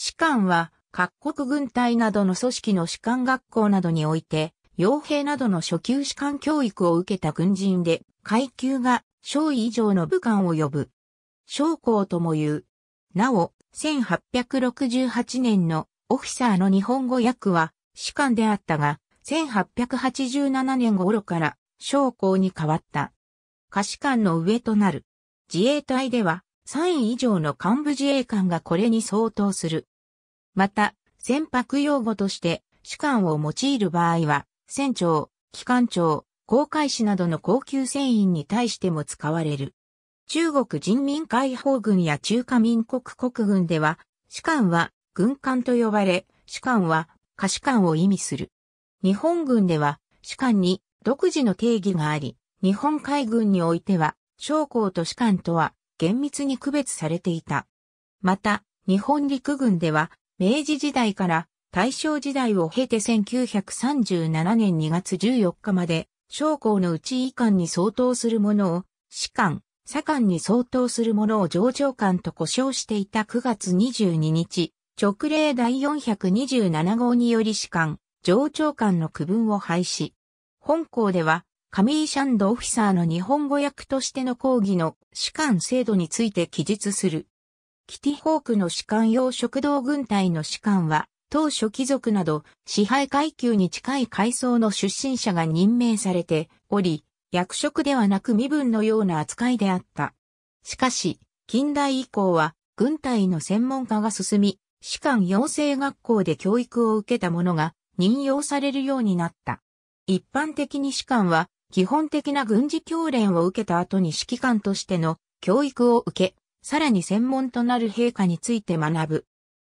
士官は各国軍隊などの組織の士官学校などにおいて、傭兵などの初級士官教育を受けた軍人で、階級が少尉以上の武官を呼ぶ。将校とも言う。なお、1868年のオフィサーの日本語訳は士官であったが、1887年頃から将校に変わった。下士官の上となる。自衛隊では3位以上の幹部自衛官がこれに相当する。また、船舶用語として主官を用いる場合は、船長、機関長、航海士などの高級船員に対しても使われる。中国人民解放軍や中華民国国軍では、士官は軍艦と呼ばれ、士官は可士官を意味する。日本軍では士官に独自の定義があり、日本海軍においては将校と士官とは厳密に区別されていた。また、日本陸軍では、明治時代から大正時代を経て1937年2月14日まで、将校のうち以官に相当するものを、士官、左官に相当するものを上長官と呼称していた9月22日、直令第427号により士官、上長官の区分を廃止。本校では、カミー・シャンドオフィサーの日本語訳としての講義の士官制度について記述する。キティホークの士官用食堂軍隊の士官は、当初貴族など支配階級に近い階層の出身者が任命されており、役職ではなく身分のような扱いであった。しかし、近代以降は軍隊の専門家が進み、士官養成学校で教育を受けた者が任用されるようになった。一般的に士官は基本的な軍事教練を受けた後に指揮官としての教育を受け、さらに専門となる陛下について学ぶ。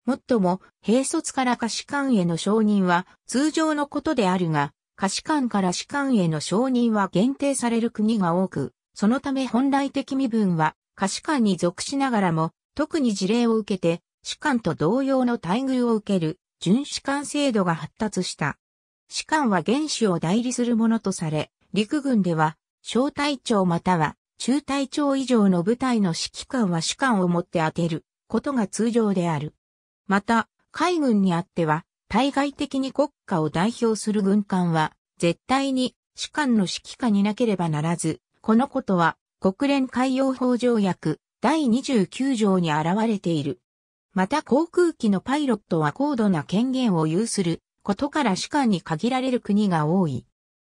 もっとも、兵卒から下士官への承認は通常のことであるが、下士官から士官への承認は限定される国が多く、そのため本来的身分は下士官に属しながらも、特に事例を受けて、士官と同様の待遇を受ける、準士官制度が発達した。士官は原子を代理するものとされ、陸軍では、小隊長または中隊長以上の部隊の指揮官は主官をもって当てることが通常である。また、海軍にあっては、対外的に国家を代表する軍艦は、絶対に主官の指揮下になければならず、このことは、国連海洋法条約第29条に現れている。また航空機のパイロットは高度な権限を有することから主官に限られる国が多い。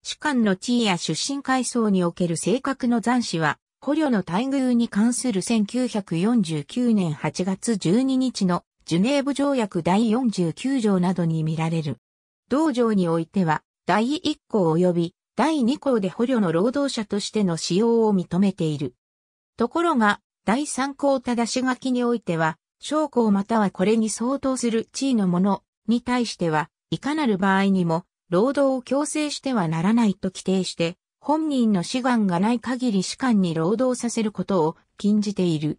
主観の地位や出身階層における性格の残死は、捕虜の待遇に関する1949年8月12日のジュネーブ条約第49条などに見られる。道場においては、第1項及び第2項で捕虜の労働者としての使用を認めている。ところが、第3項ただし書きにおいては、将校またはこれに相当する地位のものに対しては、いかなる場合にも、労働を強制してはならないと規定して、本人の志願がない限り士官に労働させることを禁じている。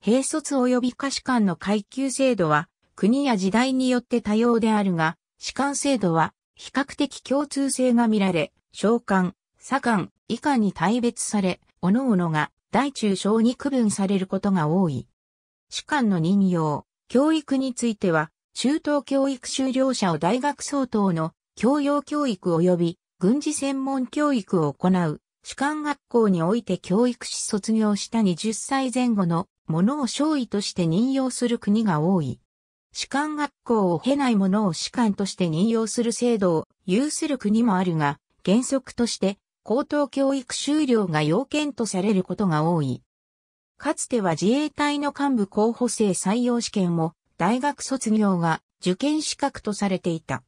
兵卒及び下士官の階級制度は、国や時代によって多様であるが、士官制度は比較的共通性が見られ、召喚、左官、以下に大別され、各々が大中小に区分されることが多い。士官の任用、教育については、中等教育修了者を大学相当の教養教育及び軍事専門教育を行う士官学校において教育し卒業した20歳前後のものを少尉として任用する国が多い。士官学校を経ないものを士官として任用する制度を有する国もあるが、原則として高等教育修了が要件とされることが多い。かつては自衛隊の幹部候補生採用試験も大学卒業が受験資格とされていた。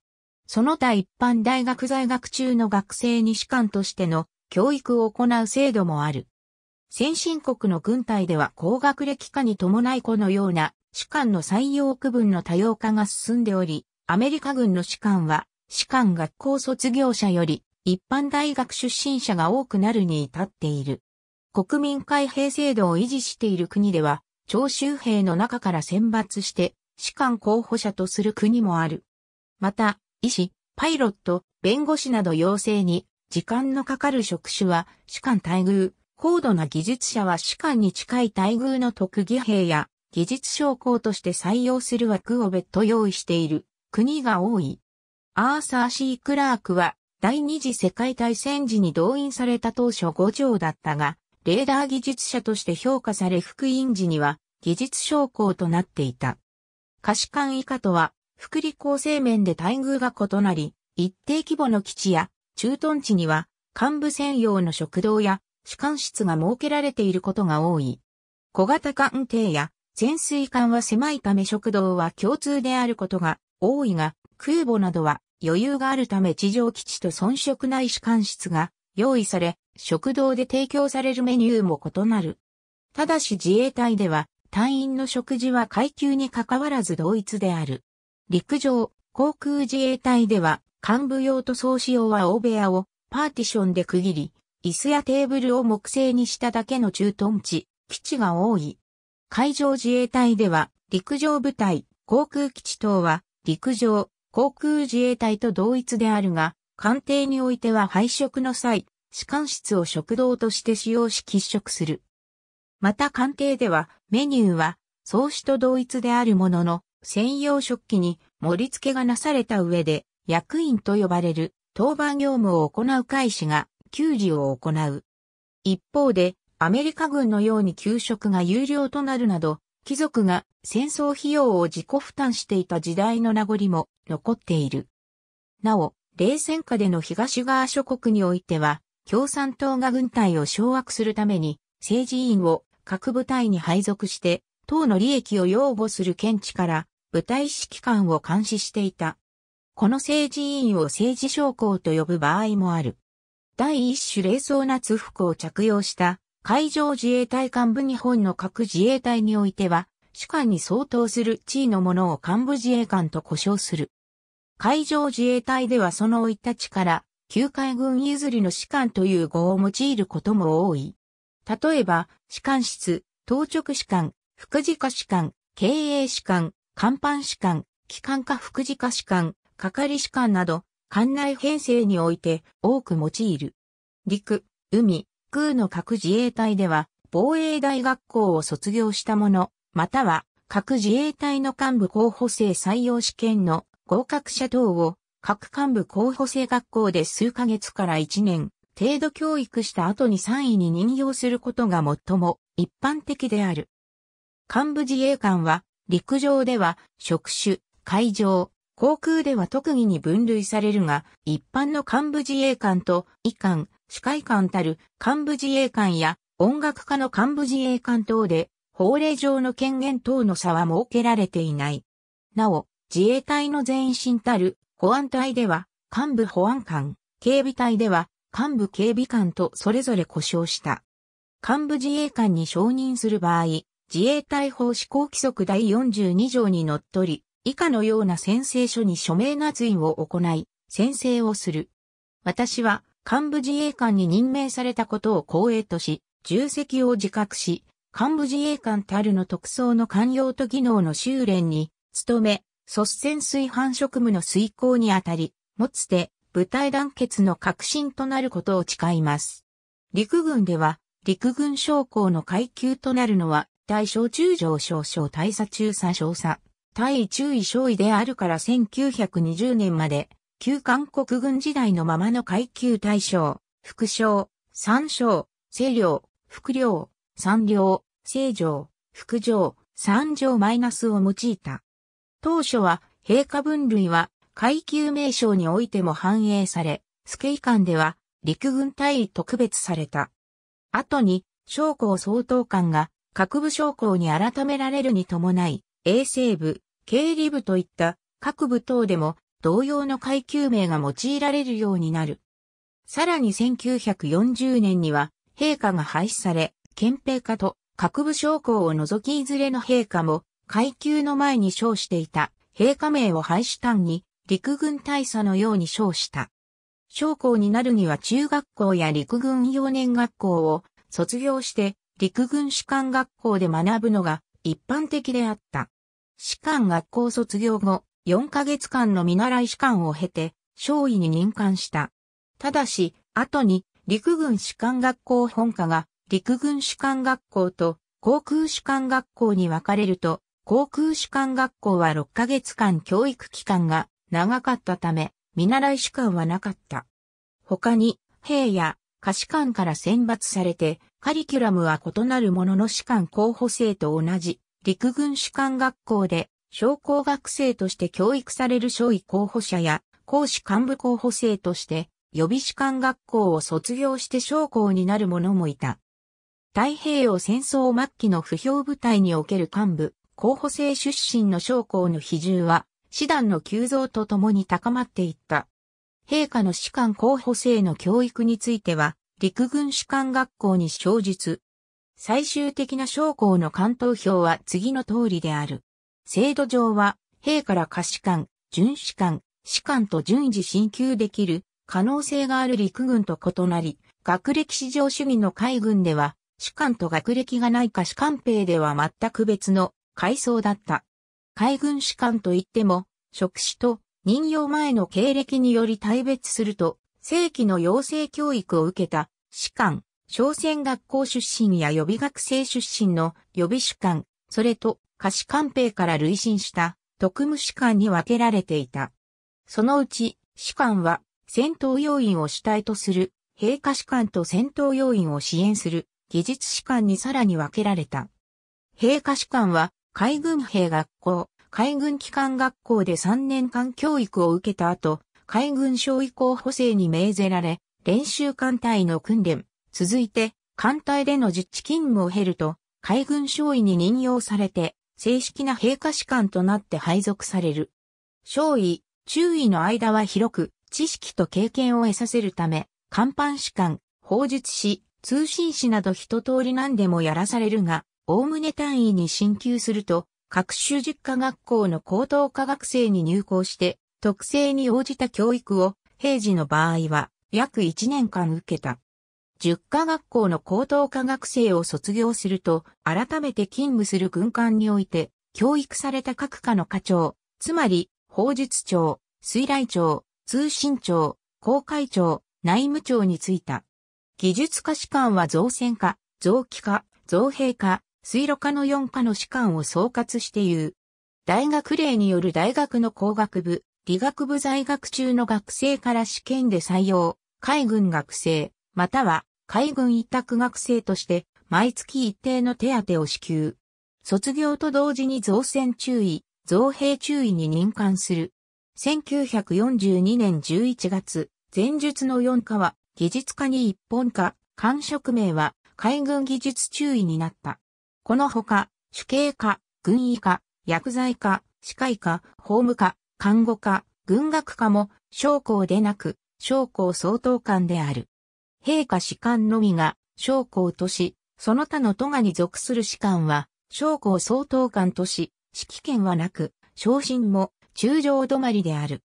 その他一般大学在学中の学生に士官としての教育を行う制度もある。先進国の軍隊では高学歴化に伴いこのような士官の採用区分の多様化が進んでおり、アメリカ軍の士官は士官学校卒業者より一般大学出身者が多くなるに至っている。国民開閉制度を維持している国では、徴集兵の中から選抜して士官候補者とする国もある。また、医師、パイロット、弁護士など要請に、時間のかかる職種は、士官待遇。高度な技術者は士官に近い待遇の特技兵や、技術将校として採用する枠を別途用意している国が多い。アーサー・シー・クラークは、第二次世界大戦時に動員された当初5条だったが、レーダー技術者として評価され復員時には技術将校となっていた。可視官以下とは福利厚生面で待遇が異なり、一定規模の基地や駐屯地には幹部専用の食堂や主管室が設けられていることが多い。小型艦艇や潜水艦は狭いため食堂は共通であることが多いが、空母などは余裕があるため地上基地と遜色ない主管室が用意され、食堂で提供されるメニューも異なる。ただし自衛隊では隊員の食事は階級に関わらず同一である。陸上、航空自衛隊では、幹部用と総使用は大部屋をパーティションで区切り、椅子やテーブルを木製にしただけの駐屯地、基地が多い。海上自衛隊では、陸上部隊、航空基地等は、陸上、航空自衛隊と同一であるが、官邸においては配食の際、士官室を食堂として使用し喫食する。また官邸では、メニューは、創始と同一であるものの、専用食器に盛り付けがなされた上で役員と呼ばれる当番業務を行う会士が給仕を行う。一方でアメリカ軍のように給食が有料となるなど貴族が戦争費用を自己負担していた時代の名残も残っている。なお、冷戦下での東側諸国においては、共産党が軍隊を掌握するために、政治委員を各部隊に配属して、党の利益を擁護する見地から、部隊指揮官を監視していた。この政治委員を政治将校と呼ぶ場合もある。第一種冷蔵な通服を着用した海上自衛隊幹部日本の各自衛隊においては、主官に相当する地位のものを幹部自衛官と呼称する。海上自衛隊ではその生い立ちから、旧海軍譲りの士官という語を用いることも多い。例えば、士官室、当直士官、副次課士官、経営士官、看板士官、機関科副次科士官、係士官など、管内編成において多く用いる。陸、海、空の各自衛隊では、防衛大学校を卒業した者、または各自衛隊の幹部候補生採用試験の合格者等を各幹部候補生学校で数ヶ月から一年程度教育した後に3位に任用することが最も一般的である。幹部自衛官は陸上では職種、海上、航空では特技に分類されるが、一般の幹部自衛官と、医官、司会官たる幹部自衛官や音楽家の幹部自衛官等で、法令上の権限等の差は設けられていない。なお、自衛隊の前身たる保安隊では幹部保安官、警備隊では幹部警備官とそれぞれ故障した。幹部自衛官に承認する場合、自衛隊法施行規則第42条に則り、以下のような宣誓書に署名捺印を行い、宣誓をする。私は幹部自衛官に任命されたことを光栄とし、重責を自覚し、幹部自衛官たるの特捜の官用と技能の修練に、努め、率先推範職務の遂行にあたり、もつて、部隊団結の革新となることを誓います。陸軍では、陸軍将校の階級となるのは、対小中上小小大佐中佐小佐、大位中位小位であるから1920年まで、旧韓国軍時代のままの階級大将、副将、三将、清領、副領、三領、清常、副上、三上マイナスを用いた。当初は、陛下分類は、階級名称においても反映され、スケイ間では、陸軍大位特別された。後に、将校総統官が、各部将校に改められるに伴い、衛生部、経理部といった各部等でも同様の階級名が用いられるようになる。さらに1940年には、陛下が廃止され、憲兵家と各部将校を除きいずれの陛下も、階級の前に称していた陛下名を廃止単に、陸軍大佐のように称した。将校になるには中学校や陸軍幼年学校を卒業して陸軍士官学校で学ぶのが一般的であった。士官学校卒業後、4ヶ月間の見習い士官を経て、少尉に任官した。ただし、後に陸軍士官学校本科が陸軍士官学校と航空士官学校に分かれると、航空士官学校は6ヶ月間教育期間が長かったため、見習い士官はなかった。他に、兵や下士官から選抜されて、カリキュラムは異なるものの士官候補生と同じ、陸軍士官学校で、小校学生として教育される少尉候補者や、講師幹部候補生として、予備士官学校を卒業して将校になる者もいた。太平洋戦争末期の不評部隊における幹部、候補生出身の将校の比重は、師団の急増とともに高まっていった。陛下の士官候補生の教育については、陸軍士官学校に小述。最終的な将校の関東票は次の通りである。制度上は、兵から下士官、準士官、士官と順次進級できる可能性がある陸軍と異なり、学歴至上主義の海軍では、士官と学歴がないか士官兵では全く別の階層だった。海軍士官といっても、職種と任用前の経歴により大別すると、正規の養成教育を受けた、士官、商船学校出身や予備学生出身の予備士官、それと、下士官兵から累進した特務士官に分けられていた。そのうち、士官は戦闘要員を主体とする、陛下士官と戦闘要員を支援する技術士官にさらに分けられた。陛下士官は海軍兵学校、海軍機関学校で3年間教育を受けた後、海軍将位候補正に命ぜられ、練習艦隊の訓練、続いて艦隊での実地勤務を経ると、海軍将尉に任用されて、正式な陛下士官となって配属される。将尉、中尉の間は広く、知識と経験を得させるため、艦板士官、法術士、通信士など一通り何でもやらされるが、おおむね単位に進級すると、各種実科学校の高等科学生に入校して、特性に応じた教育を、平時の場合は、約1年間受けた。十科学校の高等科学生を卒業すると、改めて勤務する軍艦において、教育された各科の課長、つまり、法術庁、水雷庁、通信庁、公会庁、内務庁についた。技術科士官は造船科、造機科、造兵科、水路科の4科の士官を総括して言う。大学例による大学の工学部、理学部在学中の学生から試験で採用、海軍学生、または海軍委託学生として、毎月一定の手当を支給。卒業と同時に造船注意、造兵注意に任官する。1942年11月、前述の4課は、技術課に一本化、官職名は、海軍技術注意になった。このほか、主計課、軍医課、薬剤課、歯科医課、法務課、看護科、軍学科も、将校でなく、将校総統官である。陛下士官のみが、将校とし、その他の都がに属する士官は、将校総統官とし、指揮権はなく、昇進も、中将止まりである。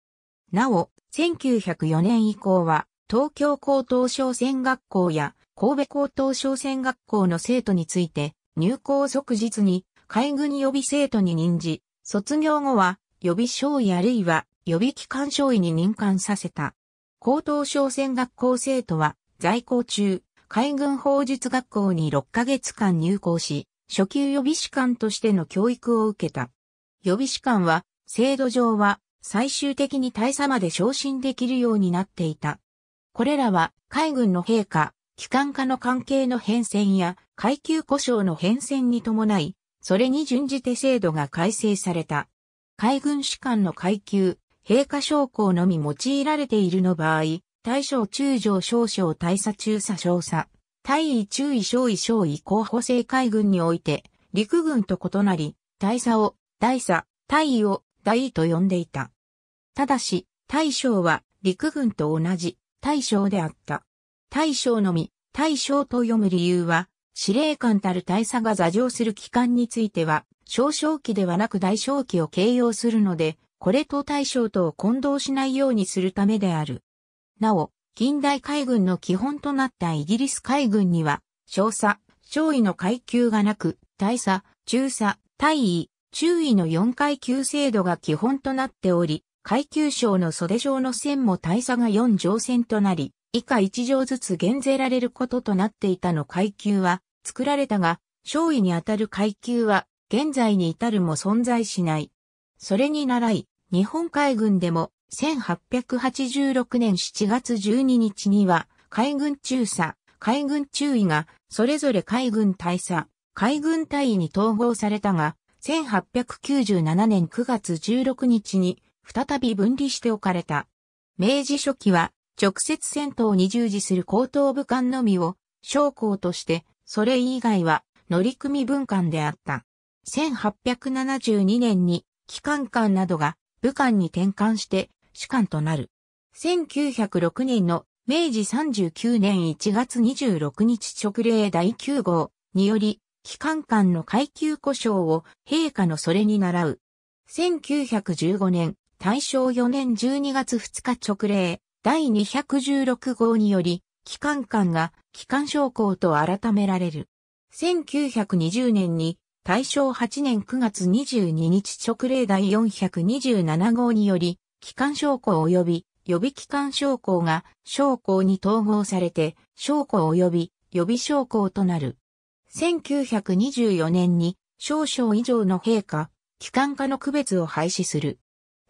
なお、1904年以降は、東京高等商船学校や神戸高等商船学校の生徒について、入校即日に海軍予備生徒に任じ、卒業後は予備少尉あるいは予備機関少尉に任官させた。高等商船学校生徒は在校中、海軍法術学校に6ヶ月間入校し、初級予備士官としての教育を受けた。予備士官は、制度上は最終的に大佐まで昇進できるようになっていた。これらは海軍の陛下、機関化の関係の変遷や階級故障の変遷に伴い、それに準じて制度が改正された。海軍士官の階級、陛下将校のみ用いられているの場合、大将中将少将大佐中佐少佐、大尉中尉少尉少尉候補生海軍において、陸軍と異なり、大佐を、大佐、大尉を、大尉と呼んでいた。ただし、大将は、陸軍と同じ、大将であった。大将のみ、大将と読む理由は、司令官たる大佐が座上する機関については、小正気ではなく大正気を形容するので、これと大小とを混同しないようにするためである。なお、近代海軍の基本となったイギリス海軍には、少佐、少尉の階級がなく、大佐、中佐、大尉、中尉の4階級制度が基本となっており、階級章の袖状の線も大佐が4乗線となり、以下1乗ずつ減税られることとなっていたの階級は作られたが、少尉にあたる階級は現在に至るも存在しない。それに倣い、日本海軍でも1886年7月12日には海軍中佐、海軍中尉がそれぞれ海軍大佐、海軍大尉に統合されたが、1897年9月16日に再び分離しておかれた。明治初期は直接戦闘に従事する高等武官のみを将校として、それ以外は乗組文官であった。1872年に機関官などが武漢に転換して士官となる。1906年の明治39年1月26日直令第9号により、機関官の階級故障を陛下のそれに習う。1915年、大正4年12月2日直令第216号により、機関官が機関将校と改められる。1920年に大正8年9月22日直令第427号により、機関将校及び予備機関将校が将校に統合されて、将校及び予備将校となる。1924年に少々以上の陛下、機関課の区別を廃止する。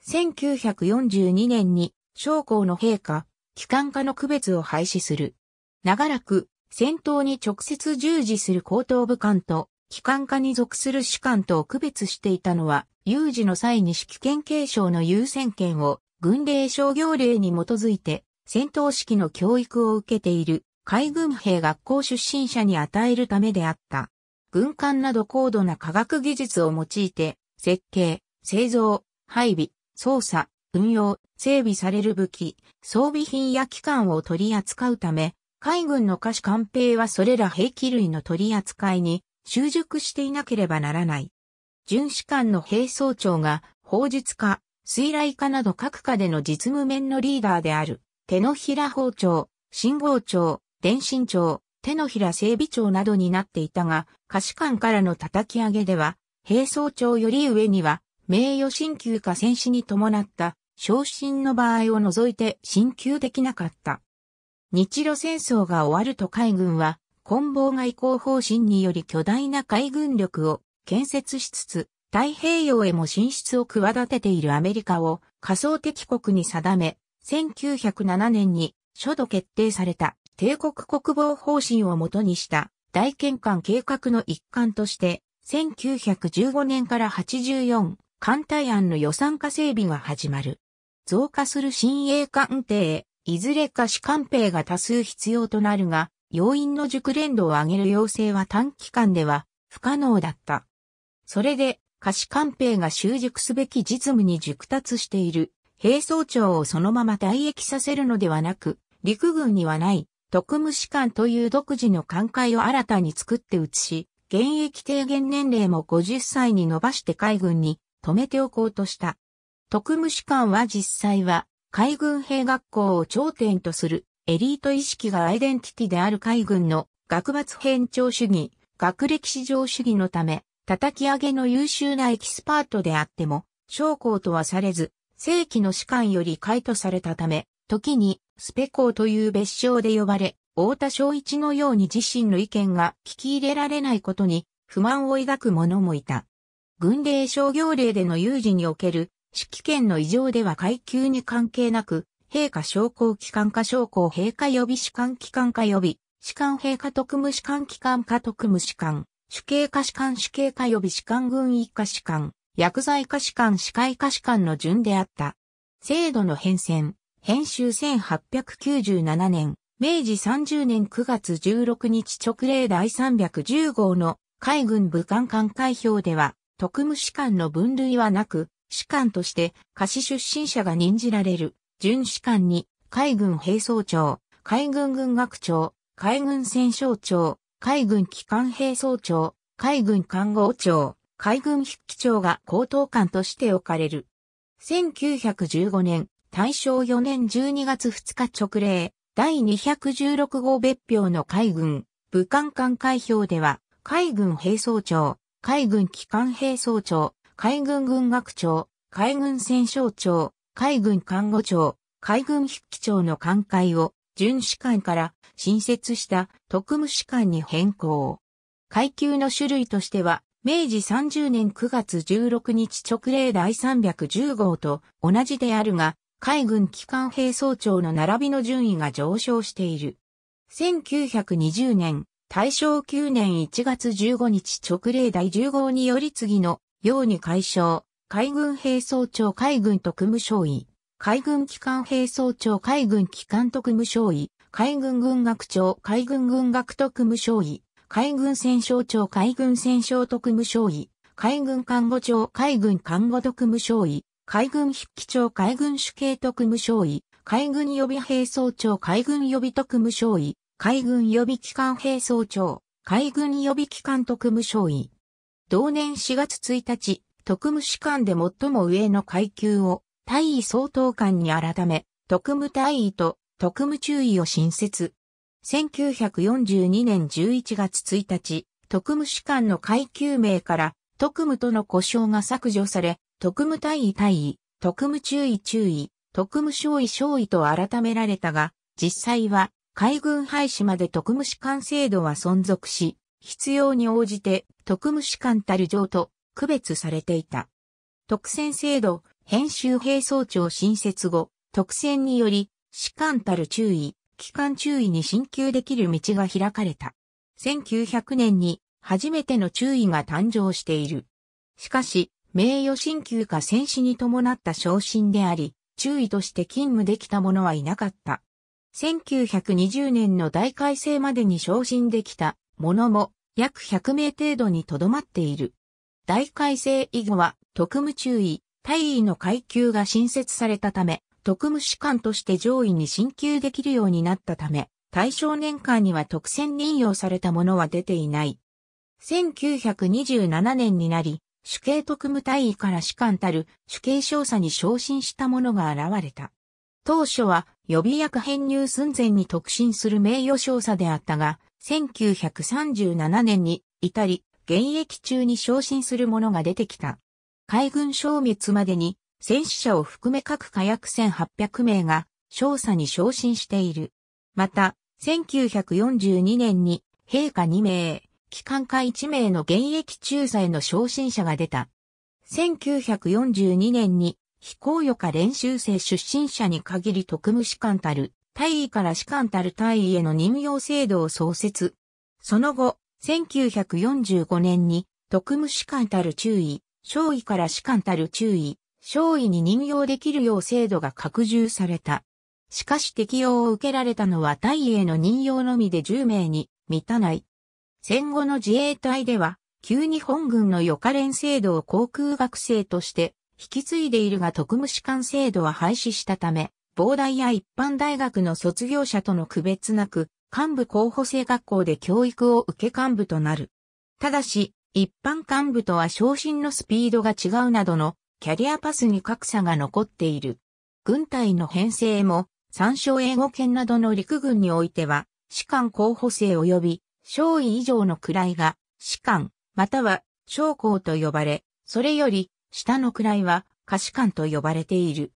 1942年に将校の陛下、機関課の区別を廃止する。長らく戦闘に直接従事する高等部官と機関科に属する士官と区別していたのは、有事の際に指揮権継承の優先権を軍令商業令に基づいて戦闘式の教育を受けている海軍兵学校出身者に与えるためであった。軍艦など高度な科学技術を用いて設計、製造、配備、操作、運用、整備される武器、装備品や機関を取り扱うため、海軍の可視官兵はそれら兵器類の取り扱いに習熟していなければならない。巡視官の兵装長が法術家、水雷家など各家での実務面のリーダーである、手のひら包丁、信号長、電信長、手のひら整備長などになっていたが、可視官からの叩き上げでは、兵装長より上には、名誉進級か戦死に伴った昇進の場合を除いて進級できなかった。日露戦争が終わると海軍は棍棒外交方針により巨大な海軍力を建設しつつ、太平洋へも進出を企てているアメリカを仮想敵国に定め、1907年に初度決定された帝国国防方針をもとにした大転換計画の一環として、1915年から84艦隊案の予算化整備が始まる。増加する新鋭艦艇、いずれか士艦兵が多数必要となるが、要因の熟練度を上げる要請は短期間では不可能だった。それで、菓子官兵が習熟すべき実務に熟達している、兵装長をそのまま退役させるのではなく、陸軍にはない、特務士官という独自の寛解を新たに作って移し、現役低減年齢も50歳に伸ばして海軍に止めておこうとした。特務士官は実際は海軍兵学校を頂点とするエリート意識がアイデンティティである海軍の学罰偏重主義、学歴至上主義のため、叩き上げの優秀なエキスパートであっても、将校とはされず、正規の士官より解とされたため、時にスペ校という別称で呼ばれ、太田昭一のように自身の意見が聞き入れられないことに不満を抱く者もいた。軍令商業令での有事における指揮権の異常では階級に関係なく、陛下将校機関か将校陛下予備士官機関か予備、士官陛下特務士官機関か特務士官、主刑下士官主刑下予備士官軍医下士官、薬剤下士官司会科士官の順であった。制度の変遷、編集1897年、明治30年9月16日直令第310号の海軍武官官開票では、特務士官の分類はなく、士官として、貸出身者が任じられる。巡視官に、海軍兵装長、海軍軍学長、海軍戦勝長、海軍機関兵装長、海軍看護長、海軍筆記長が高等官として置かれる。1915年、大正4年12月2日直令、第216号別表の海軍、武漢艦開票では、海軍兵装長、海軍機関兵装長、海軍軍学長、海軍戦勝長、海軍看護庁、海軍筆記庁の艦隊を、巡視官から新設した特務士官に変更。階級の種類としては、明治30年9月16日直令第310号と同じであるが、海軍機関兵総長の並びの順位が上昇している。1920年、大正9年1月15日直令第10号により次のように解消、海軍兵装長海軍特務省尉、海軍機関兵装長海軍機関特務省尉、海軍軍学長海軍軍学特務省尉、海軍戦勝長海軍戦勝特務省尉、海軍看護長海軍看護特務省尉、海軍筆記長海軍主計特務省尉、海軍予備兵装長海軍予備特務省尉、海軍予備機関兵装長、海軍予備機関特務省尉。同年4月1日、特務士官で最も上の階級を、大尉総統官に改め、特務大尉と特務中尉を新設。1942年11月1日、特務士官の階級名から特務との呼称が削除され、特務大尉大尉、特務中尉中尉、特務少尉少尉と改められたが、実際は海軍廃止まで特務士官制度は存続し、必要に応じて特務士官たる上と区別されていた。特選制度、編集兵装庁新設後、特選により、士官たる注意、機関注意に進級できる道が開かれた。1900年に初めての注意が誕生している。しかし、名誉進級か戦死に伴った昇進であり、注意として勤務できた者はいなかった。1920年の大改正までに昇進できた者も約100名程度にとどまっている。大改正以後は特務中尉、大尉の階級が新設されたため、特務士官として上位に進級できるようになったため、対象年間には特選任用されたものは出ていない。1927年になり、主刑特務大尉から士官たる主刑少佐に昇進したものが現れた。当初は予備役編入寸前に特進する名誉少佐であったが、1937年に至り、現役中に昇進する者が出てきた。海軍消滅までに戦死者を含め各火薬1800名が少佐に昇進している。また、1942年に陛下2名、機関科1名の現役中佐への昇進者が出た。1942年に非公予科練習生出身者に限り特務士官たる、大尉から士官たる大尉への任用制度を創設。その後、1945年に、特務士官たる注意、少尉から士官たる注意、少尉に任用できるよう制度が拡充された。しかし適用を受けられたのは大尉の任用のみで10名に満たない。戦後の自衛隊では、旧日本軍の予科連制度を航空学生として引き継いでいるが特務士官制度は廃止したため、膨大や一般大学の卒業者との区別なく、幹部候補生学校で教育を受け幹部となる。ただし、一般幹部とは昇進のスピードが違うなどのキャリアパスに格差が残っている。軍隊の編成も、参照英語圏などの陸軍においては、士官候補生及び、少尉以上の位が、士官、または、将校と呼ばれ、それより、下の位は、下士官と呼ばれている。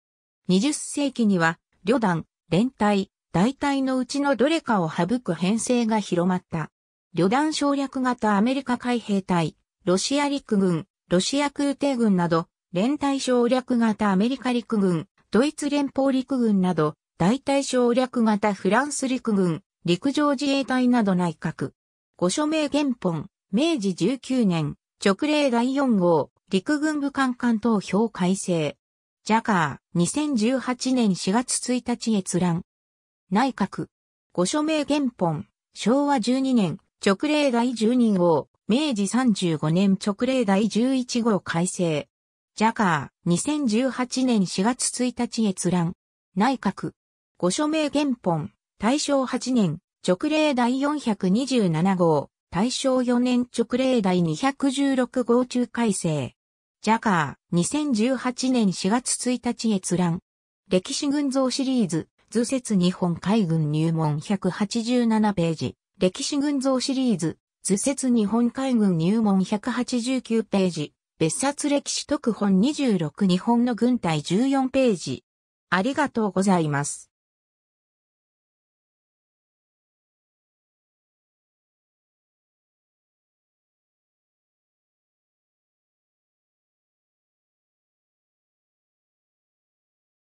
20世紀には、旅団、連隊、大体のうちのどれかを省く編成が広まった。旅団省略型アメリカ海兵隊、ロシア陸軍、ロシア空挺軍など、連隊省略型アメリカ陸軍、ドイツ連邦陸軍など、大隊省略型フランス陸軍、陸上自衛隊など内閣。ご署名原本、明治19年、直令第4号、陸軍部官官投票改正。ジャカー、2018年4月1日閲覧。内閣。御署名原本。昭和12年、直令第12号。明治35年直令第11号改正。ジャカー、2018年4月1日閲覧。内閣。御署名原本。大正8年、直令第427号。大正4年直令第216号中改正。ジャカー、2018年4月1日閲覧。歴史群像シリーズ、図説日本海軍入門187ページ、歴史群像シリーズ、図説日本海軍入門189ページ、別冊歴史特本26日本の軍隊14ページ。ありがとうございます。